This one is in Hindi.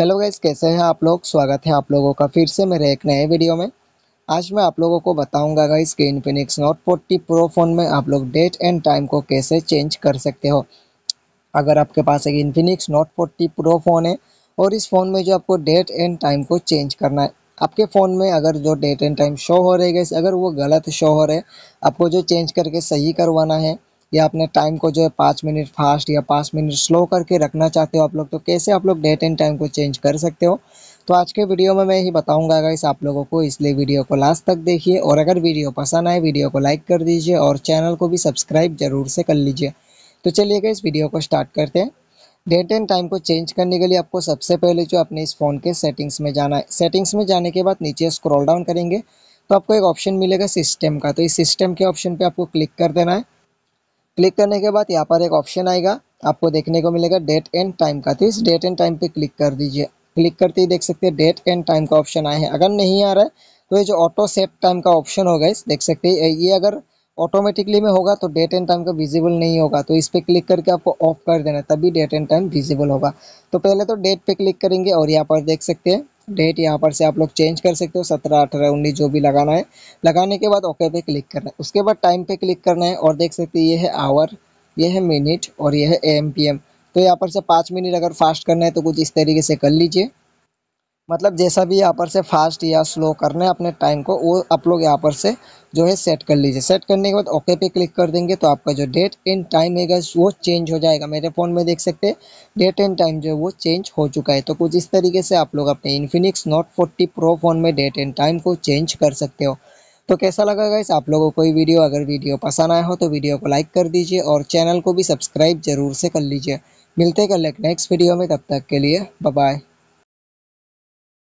हेलो गाइज कैसे हैं आप लोग स्वागत है आप लोगों का फिर से मेरे एक नए वीडियो में आज मैं आप लोगों को बताऊंगा गाइज कि Infinix note forty pro phone में आप लोग डेट एंड टाइम को कैसे चेंज कर सकते हो अगर आपके पास एक Infinix note forty pro phone है और इस फ़ोन में जो आपको डेट एंड टाइम को चेंज करना है आपके फ़ोन में अगर जो डेट एंड टाइम शो हो रहे गाइस अगर वो गलत शो हो रहे आपको जो चेंज करके सही करवाना है या अपने टाइम को जो है पाँच मिनट फास्ट या पाँच मिनट स्लो करके रखना चाहते हो आप लोग तो कैसे आप लोग डेट एंड टाइम को चेंज कर सकते हो तो आज के वीडियो में मैं यही बताऊंगा अगर आप लोगों को इसलिए वीडियो को लास्ट तक देखिए और अगर वीडियो पसंद आए वीडियो को लाइक कर दीजिए और चैनल को भी सब्सक्राइब जरूर से कर लीजिए तो चलिए इस वीडियो को स्टार्ट करते हैं डेट एंड टाइम को चेंज करने के लिए आपको सबसे पहले जो अपने इस फ़ोन के सेटिंग्स में जाना है सेटिंग्स में जाने के बाद नीचे स्क्रॉल डाउन करेंगे तो आपको एक ऑप्शन मिलेगा सिस्टम का तो इस सिस्टम के ऑप्शन पे आपको क्लिक कर देना है क्लिक करने के बाद यहाँ पर एक ऑप्शन आएगा आपको देखने को मिलेगा डेट एंड टाइम का तो इस डेट एंड टाइम पे क्लिक कर दीजिए क्लिक करते ही देख सकते हैं डेट एंड टाइम का ऑप्शन आया है अगर नहीं आ रहा है तो ये जो ऑटो सेट टाइम का ऑप्शन होगा इस देख सकते हैं ये अगर ऑटोमेटिकली में होगा तो डेट एंड टाइम का विजिबल नहीं होगा तो इस पर क्लिक करके आपको ऑफ कर देना तभी डेट एंड टाइम विजिबल होगा तो पहले तो डेट पर क्लिक करेंगे और यहाँ पर देख सकते हैं डेट यहाँ पर से आप लोग चेंज कर सकते हो सत्रह अठारह उन्नीस जो भी लगाना है लगाने के बाद ओके पे क्लिक करना है उसके बाद टाइम पे क्लिक करना है और देख सकते हैं ये है आवर ये है मिनट और ये है एम तो यहाँ पर से पाँच मिनट अगर फास्ट करना है तो कुछ इस तरीके से कर लीजिए मतलब जैसा भी यहाँ पर से फास्ट या स्लो करना है अपने टाइम को वो आप लोग यहाँ पर से जो है सेट कर लीजिए सेट करने के बाद ओके पे क्लिक कर देंगे तो आपका जो डेट एंड टाइम है वो चेंज हो जाएगा मेरे फ़ोन में देख सकते हैं डेट एंड टाइम जो है वो चेंज हो चुका है तो कुछ इस तरीके से आप लोग अपने Infinix note forty pro phone में डेट एंड टाइम को चेंज कर सकते हो तो कैसा लगा गाइस आप लोगों को कोई वीडियो अगर वीडियो पसंद आया हो तो वीडियो को लाइक कर दीजिए और चैनल को भी सब्सक्राइब जरूर से कर लीजिए मिलते हैं कल नेक्स्ट वीडियो में तब तक के लिए बाय